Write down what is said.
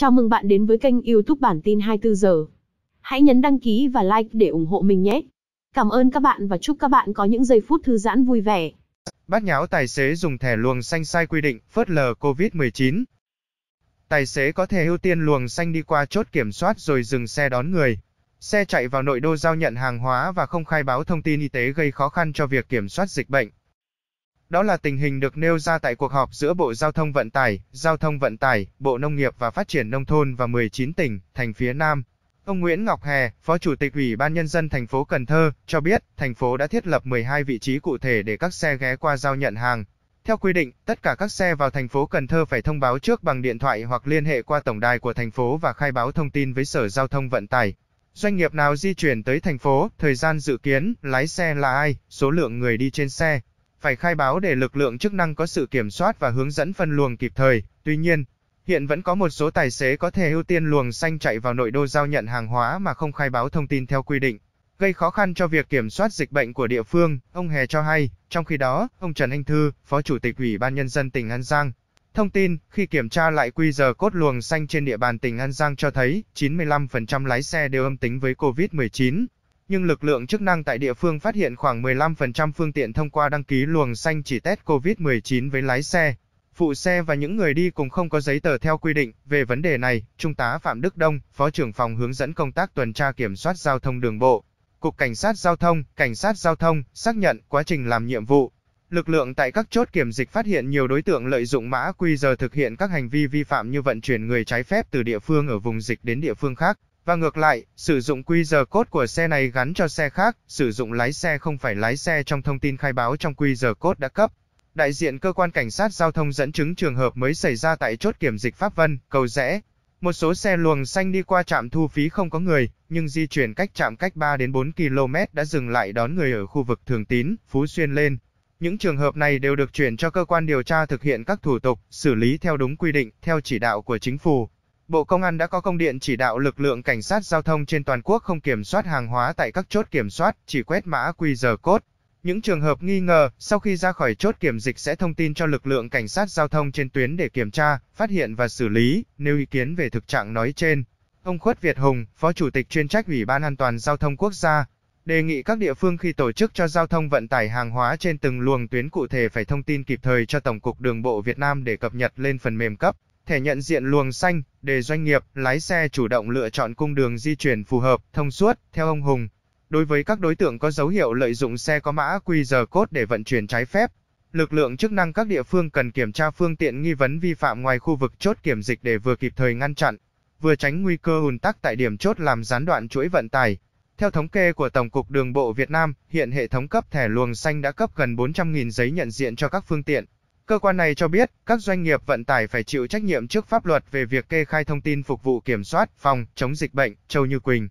Chào mừng bạn đến với kênh YouTube bản tin 24 giờ. Hãy nhấn đăng ký và like để ủng hộ mình nhé. Cảm ơn các bạn và chúc các bạn có những giây phút thư giãn vui vẻ. Bát nháo tài xế dùng thẻ luồng xanh sai quy định, phớt lờ COVID-19. Tài xế có thể ưu tiên luồng xanh đi qua chốt kiểm soát rồi dừng xe đón người. Xe chạy vào nội đô giao nhận hàng hóa và không khai báo thông tin y tế gây khó khăn cho việc kiểm soát dịch bệnh. Đó là tình hình được nêu ra tại cuộc họp giữa Bộ Giao thông Vận tải, Giao thông Vận tải, Bộ Nông nghiệp và Phát triển Nông thôn và 19 tỉnh, thành phía Nam. Ông Nguyễn Ngọc Hè, Phó Chủ tịch Ủy ban Nhân dân thành phố Cần Thơ, cho biết thành phố đã thiết lập 12 vị trí cụ thể để các xe ghé qua giao nhận hàng. Theo quy định, tất cả các xe vào thành phố Cần Thơ phải thông báo trước bằng điện thoại hoặc liên hệ qua tổng đài của thành phố và khai báo thông tin với Sở Giao thông Vận tải. Doanh nghiệp nào di chuyển tới thành phố, thời gian dự kiến, lái xe là ai, số lượng người đi trên xe, phải khai báo để lực lượng chức năng có sự kiểm soát và hướng dẫn phân luồng kịp thời. Tuy nhiên, hiện vẫn có một số tài xế có thể ưu tiên luồng xanh chạy vào nội đô giao nhận hàng hóa mà không khai báo thông tin theo quy định, gây khó khăn cho việc kiểm soát dịch bệnh của địa phương, ông Hè cho hay. Trong khi đó, ông Trần Anh Thư, Phó Chủ tịch Ủy ban Nhân dân tỉnh An Giang, thông tin khi kiểm tra lại quy giờ cốt luồng xanh trên địa bàn tỉnh An Giang cho thấy 95% lái xe đều âm tính với COVID-19 nhưng lực lượng chức năng tại địa phương phát hiện khoảng 15% phương tiện thông qua đăng ký luồng xanh chỉ test COVID-19 với lái xe, phụ xe và những người đi cùng không có giấy tờ theo quy định. Về vấn đề này, Trung tá Phạm Đức Đông, Phó trưởng phòng hướng dẫn công tác tuần tra kiểm soát giao thông đường bộ, Cục Cảnh sát Giao thông, Cảnh sát Giao thông, xác nhận quá trình làm nhiệm vụ. Lực lượng tại các chốt kiểm dịch phát hiện nhiều đối tượng lợi dụng mã QR thực hiện các hành vi vi phạm như vận chuyển người trái phép từ địa phương ở vùng dịch đến địa phương khác. Và ngược lại, sử dụng QR code của xe này gắn cho xe khác, sử dụng lái xe không phải lái xe trong thông tin khai báo trong QR code đã cấp. Đại diện cơ quan cảnh sát giao thông dẫn chứng trường hợp mới xảy ra tại chốt kiểm dịch Pháp Vân, cầu rẽ. Một số xe luồng xanh đi qua trạm thu phí không có người, nhưng di chuyển cách trạm cách 3 đến 4 km đã dừng lại đón người ở khu vực Thường Tín, Phú Xuyên lên. Những trường hợp này đều được chuyển cho cơ quan điều tra thực hiện các thủ tục, xử lý theo đúng quy định, theo chỉ đạo của chính phủ. Bộ Công an đã có công điện chỉ đạo lực lượng cảnh sát giao thông trên toàn quốc không kiểm soát hàng hóa tại các chốt kiểm soát, chỉ quét mã QR code. Những trường hợp nghi ngờ, sau khi ra khỏi chốt kiểm dịch sẽ thông tin cho lực lượng cảnh sát giao thông trên tuyến để kiểm tra, phát hiện và xử lý, nêu ý kiến về thực trạng nói trên. Ông Khuất Việt Hùng, Phó Chủ tịch chuyên trách Ủy ban An toàn Giao thông Quốc gia, đề nghị các địa phương khi tổ chức cho giao thông vận tải hàng hóa trên từng luồng tuyến cụ thể phải thông tin kịp thời cho Tổng cục Đường bộ Việt Nam để cập nhật lên phần mềm cấp thể nhận diện luồng xanh, để doanh nghiệp, lái xe chủ động lựa chọn cung đường di chuyển phù hợp, thông suốt, theo ông Hùng. Đối với các đối tượng có dấu hiệu lợi dụng xe có mã QR code để vận chuyển trái phép, lực lượng chức năng các địa phương cần kiểm tra phương tiện nghi vấn vi phạm ngoài khu vực chốt kiểm dịch để vừa kịp thời ngăn chặn, vừa tránh nguy cơ ùn tắc tại điểm chốt làm gián đoạn chuỗi vận tải. Theo thống kê của Tổng cục Đường bộ Việt Nam, hiện hệ thống cấp thẻ luồng xanh đã cấp gần 400.000 giấy nhận diện cho các phương tiện Cơ quan này cho biết, các doanh nghiệp vận tải phải chịu trách nhiệm trước pháp luật về việc kê khai thông tin phục vụ kiểm soát, phòng, chống dịch bệnh, Châu Như Quỳnh,